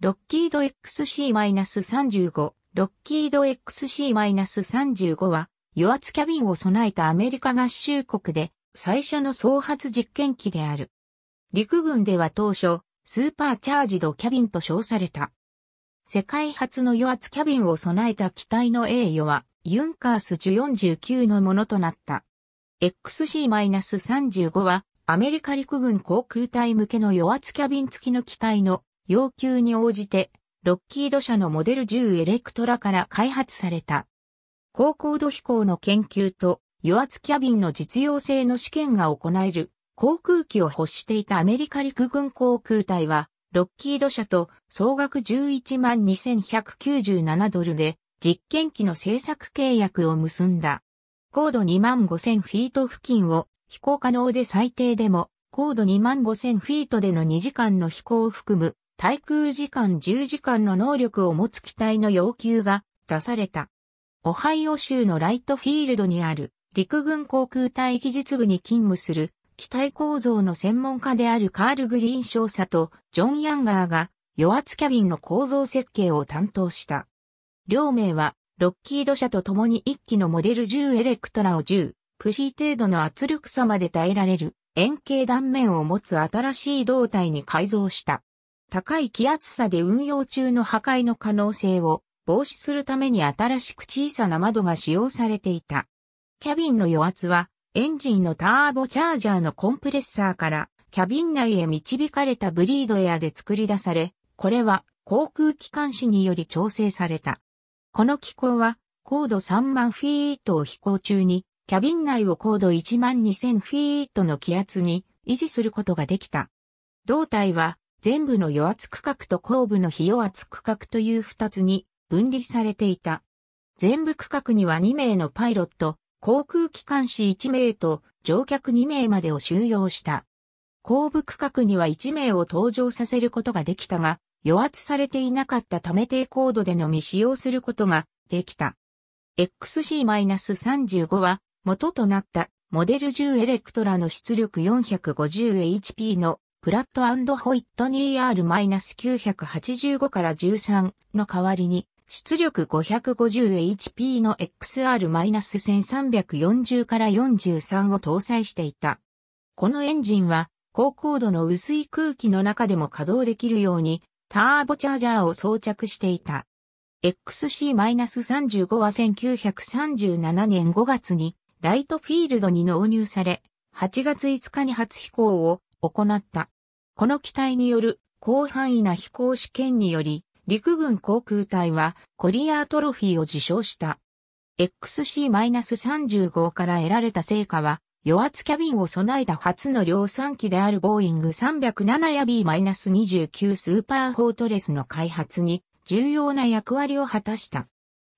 ロッキード XC-35、ロッキード XC-35 は、油圧キャビンを備えたアメリカ合衆国で最初の創発実験機である。陸軍では当初、スーパーチャージドキャビンと称された。世界初の油圧キャビンを備えた機体の栄誉は、ユンカース149のものとなった。XC-35 は、アメリカ陸軍航空隊向けの油圧キャビン付きの機体の要求に応じて、ロッキード社のモデル10エレクトラから開発された。高高度飛行の研究と油圧キャビンの実用性の試験が行える航空機を欲していたアメリカ陸軍航空隊は、ロッキード社と総額11万2197ドルで実験機の製作契約を結んだ。高度2万5000フィート付近を飛行可能で最低でも高度2万5000フィートでの2時間の飛行を含む対空時間10時間の能力を持つ機体の要求が出された。オハイオ州のライトフィールドにある陸軍航空隊技術部に勤務する機体構造の専門家であるカール・グリーン少佐とジョン・ヤンガーが与圧キャビンの構造設計を担当した。両名はロッキード社と共に1機のモデル10エレクトラを10、プシー程度の圧力差まで耐えられる円形断面を持つ新しい胴体に改造した。高い気圧差で運用中の破壊の可能性を防止するために新しく小さな窓が使用されていた。キャビンの余圧はエンジンのターボチャージャーのコンプレッサーからキャビン内へ導かれたブリードエアで作り出され、これは航空機関士により調整された。この機構は高度3万フィートを飛行中にキャビン内を高度1万2000フィートの気圧に維持することができた。胴体は全部の与圧区画と後部の非与圧区画という二つに分離されていた。全部区画には2名のパイロット、航空機関士1名と乗客2名までを収容した。後部区画には1名を搭乗させることができたが、与圧されていなかったため低高度でのみ使用することができた。XC-35 は元となったモデル10エレクトラの出力 450HP のプラットホイットニー R-985 から13の代わりに、出力 550HP の XR-1340 から43を搭載していた。このエンジンは、高高度の薄い空気の中でも稼働できるように、ターボチャージャーを装着していた。XC-35 は1937年5月に、ライトフィールドに納入され、8月5日に初飛行を行った。この機体による広範囲な飛行試験により、陸軍航空隊はコリアートロフィーを受賞した。XC-35 から得られた成果は、与圧キャビンを備えた初の量産機であるボーイング307や B-29 スーパーフォートレスの開発に重要な役割を果たした。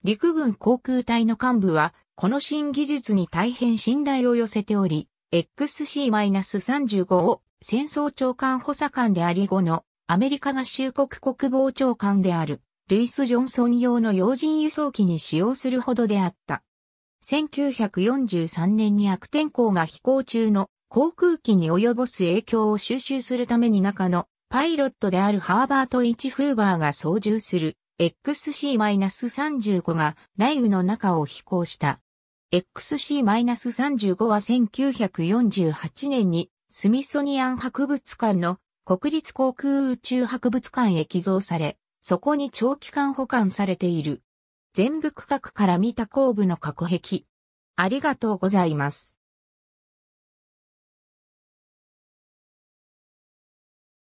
陸軍航空隊の幹部は、この新技術に大変信頼を寄せており、XC-35 を戦争長官補佐官であり後のアメリカ合衆国国防長官であるルイス・ジョンソン用の要人輸送機に使用するほどであった。1943年に悪天候が飛行中の航空機に及ぼす影響を収集するために中のパイロットであるハーバート・イチ・フーバーが操縦する XC-35 が雷雨の中を飛行した。XC-35 は1948年にスミソニアン博物館の国立航空宇宙博物館へ寄贈され、そこに長期間保管されている。全部区画から見た後部の隔壁。ありがとうございます。